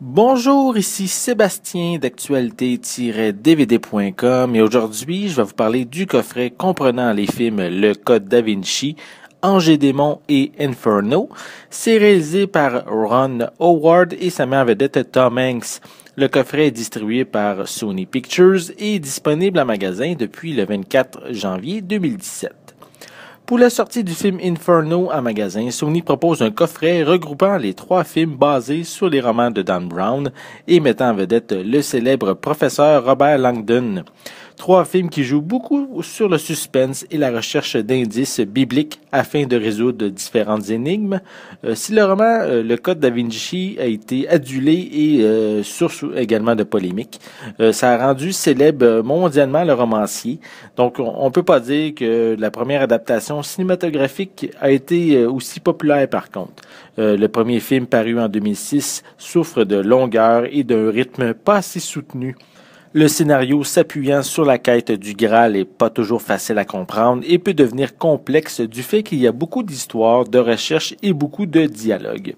Bonjour, ici Sébastien d'actualité-dvd.com et aujourd'hui je vais vous parler du coffret comprenant les films Le Code da Vinci, Angers et Inferno. C'est réalisé par Ron Howard et sa mère vedette Tom Hanks. Le coffret est distribué par Sony Pictures et disponible en magasin depuis le 24 janvier 2017. Pour la sortie du film Inferno en magasin, Sony propose un coffret regroupant les trois films basés sur les romans de Dan Brown et mettant en vedette le célèbre professeur Robert Langdon. Trois films qui jouent beaucoup sur le suspense et la recherche d'indices bibliques afin de résoudre différentes énigmes. Euh, si le roman euh, Le Code da Vinci a été adulé et euh, source également de polémiques, ça a rendu célèbre mondialement le romancier. Donc on, ne peut pas dire que la première adaptation cinématographique a été aussi populaire par contre. le premier film paru en 2006 souffre de longueur et d'un rythme pas si soutenu. Le scénario s'appuyant sur la quête du Graal est pas toujours facile à comprendre et peut devenir complexe du fait qu'il y a beaucoup d'histoires, de recherches et beaucoup de dialogues.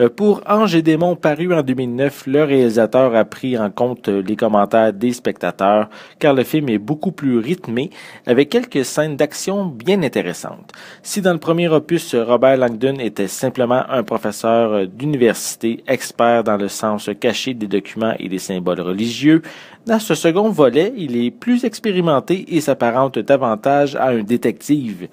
Euh, pour Ange et démons paru en 2009, le réalisateur a pris en compte euh, les commentaires des spectateurs car le film est beaucoup plus rythmé avec quelques scènes d'action bien intéressantes. Si dans le premier opus, Robert Langdon était simplement un professeur euh, d'université expert dans le sens caché des documents et des symboles religieux, dans ce second volet, il est plus expérimenté et s'apparente davantage à un détective.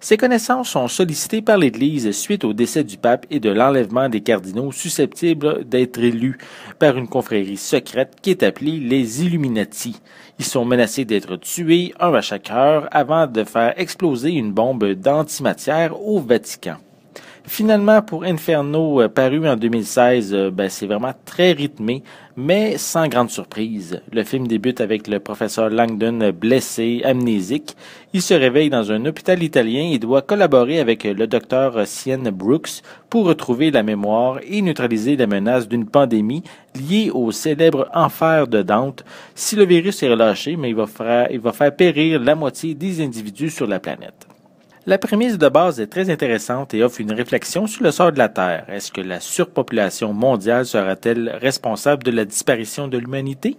Ces connaissances sont sollicitées par l'Église suite au décès du pape et de l'enlèvement des cardinaux susceptibles d'être élus par une confrérie secrète qui est appelée les Illuminati. Ils sont menacés d'être tués, un à chaque heure, avant de faire exploser une bombe d'antimatière au Vatican. Finalement, pour Inferno, euh, paru en 2016, euh, ben, c'est vraiment très rythmé, mais sans grande surprise. Le film débute avec le professeur Langdon euh, blessé, amnésique. Il se réveille dans un hôpital italien et doit collaborer avec le docteur Sienne Brooks pour retrouver la mémoire et neutraliser la menace d'une pandémie liée au célèbre enfer de Dante. Si le virus est relâché, mais il va faire périr la moitié des individus sur la planète. La prémisse de base est très intéressante et offre une réflexion sur le sort de la Terre. Est-ce que la surpopulation mondiale sera-t-elle responsable de la disparition de l'humanité?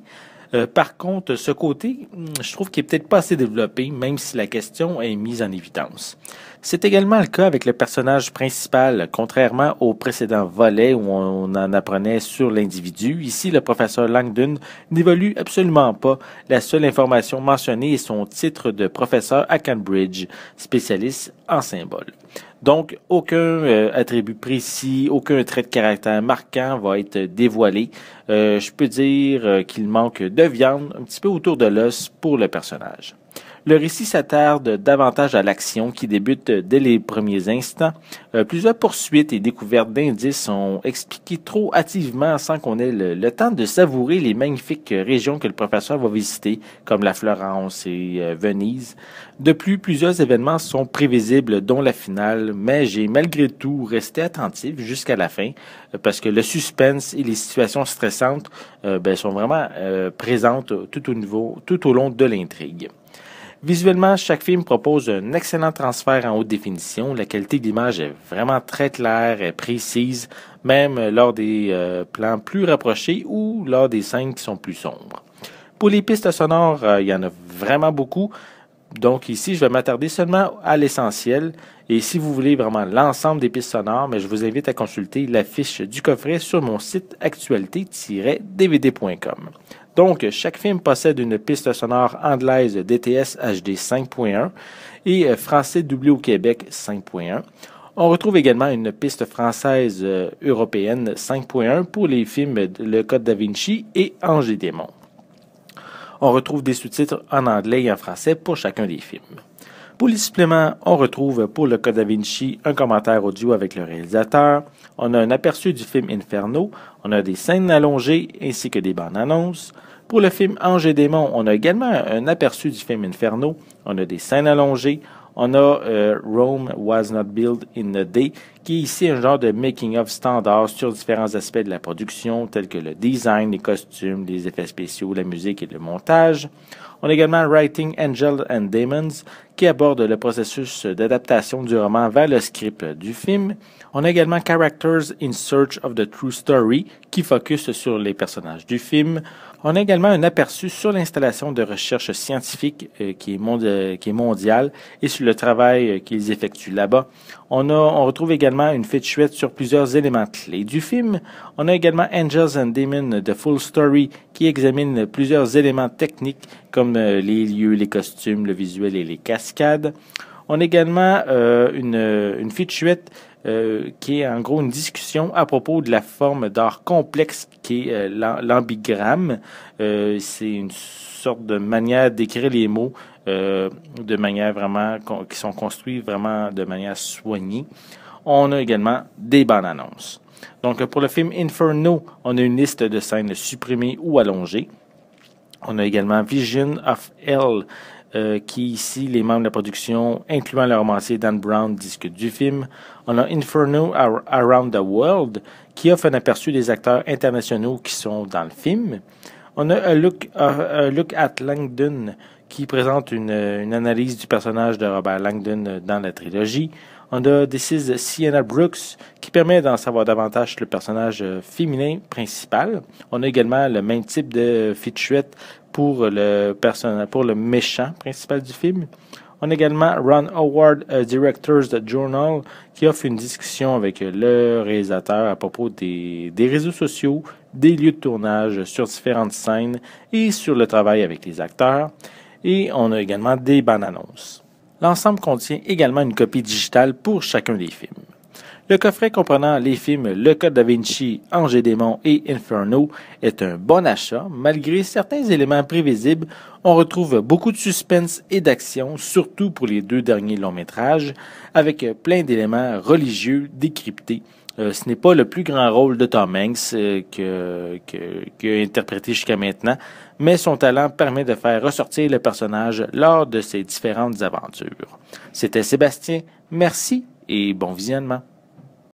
Euh, par contre, ce côté, hmm, je trouve qu'il est peut-être pas assez développé, même si la question est mise en évidence. C'est également le cas avec le personnage principal, contrairement au précédent volet où on en apprenait sur l'individu. Ici, le professeur Langdon n'évolue absolument pas. La seule information mentionnée est son titre de professeur à Cambridge, spécialiste en symboles. Donc, aucun euh, attribut précis, aucun trait de caractère marquant va être dévoilé. Euh, je peux dire euh, qu'il manque de viande un petit peu autour de l'os pour le personnage. Le récit s'attarde davantage à l'action qui débute dès les premiers instants. Euh, plusieurs poursuites et découvertes d'indices sont expliquées trop hâtivement sans qu'on ait le, temps de savourer les magnifiques régions que le professeur va visiter, comme la Florence et euh, Venise. De plus, plusieurs événements sont prévisibles, dont la finale, mais j'ai malgré tout resté attentif jusqu'à la fin, euh, parce que le suspense et les situations stressantes ben, sont vraiment présentes tout au, niveau, tout au long de l'intrigue. Visuellement, chaque film propose un excellent transfert en haute définition. La qualité de l'image est vraiment très claire et précise, même lors des euh, plans plus rapprochés ou lors des scènes qui sont plus sombres. Pour les pistes sonores, euh, il y en a vraiment beaucoup. Donc ici, je vais m'attarder seulement à l'essentiel. Et si vous voulez vraiment l'ensemble des pistes sonores, mais je vous invite à consulter la fiche du coffret sur mon site actualité-dvd.com. Donc, chaque film possède une piste sonore anglaise DTS HD 5.1 et euh, français doublé au Québec 5.1. On retrouve également une piste française euh, européenne 5.1 pour les films Le Code da Vinci et Angers des On retrouve des sous-titres en anglais et en français pour chacun des films. Pour les suppléments, on retrouve pour le Code da Vinci un commentaire audio avec le réalisateur, on a un aperçu du film Inferno, on a des scènes allongées ainsi que des bandes annonces. Pour le film Ange et démon, on a également un aperçu du film Inferno, on a des scènes allongées, on a euh, Rome was not built in a day qui est ici un genre de making-of standard sur différents aspects de la production, tels que le design, les costumes, les effets spéciaux, la musique et le montage. On a également Writing Angel and Demons, qui aborde le processus d'adaptation du roman vers le script du film. On a également Characters in Search of the True Story, qui focus sur les personnages du film. On a également un aperçu sur l'installation de recherche scientifique euh, qui, est euh, qui est mondiale et sur le travail euh, qu'ils effectuent là-bas. On, a, on retrouve également une fête chouette sur plusieurs éléments clés du film. On a également Angels and Demons de Full Story qui examine plusieurs éléments techniques comme euh, les lieux, les costumes, le visuel et les cascades. On a également euh, une, euh, une chouette qui est en gros une discussion à propos de la forme d'art complexe qui est l'ambigramme. c'est une sorte de manière d'écrire les mots euh, de manière vraiment, qui sont construits vraiment de manière soignée. On a également des bandes annonces. Donc, pour le film Inferno, on a une liste de scènes supprimées ou allongées. On a également Vision of Hell, euh, qui ici, les membres de la production, incluant le romancier Dan Brown, discutent du film. On a Inferno Around the World, qui offre un aperçu des acteurs internationaux qui sont dans le film. On a look Look look at Langdon qui présente une, analyse du personnage de Robert Langdon dans la trilogie. On a This is Sienna Brooks qui permet d'en savoir davantage le personnage féminin principal. On a également le même type de featurette pour le, pour le méchant principal du film. On a également Ron Howard, euh, Directors Journal, qui offre une discussion avec le réalisateur à propos des réseaux sociaux, des lieux de tournage sur différentes scènes et sur le travail avec les acteurs. Et on a également des bandes L'ensemble contient également une copie digitale pour chacun des films. Le coffret comprenant les films Le Code da Vinci, Ange et et Inferno est un bon achat. Malgré certains éléments prévisibles, on retrouve beaucoup de suspense et d'action, surtout pour les deux derniers longs métrages, avec plein d'éléments religieux décryptés euh, ce n'est pas le plus grand rôle de Tom Hanks euh, que que, que, a interprété jusqu'à maintenant, mais son talent permet de faire ressortir le personnage lors de ses différentes aventures. C'était Sébastien, merci et bon visionnement.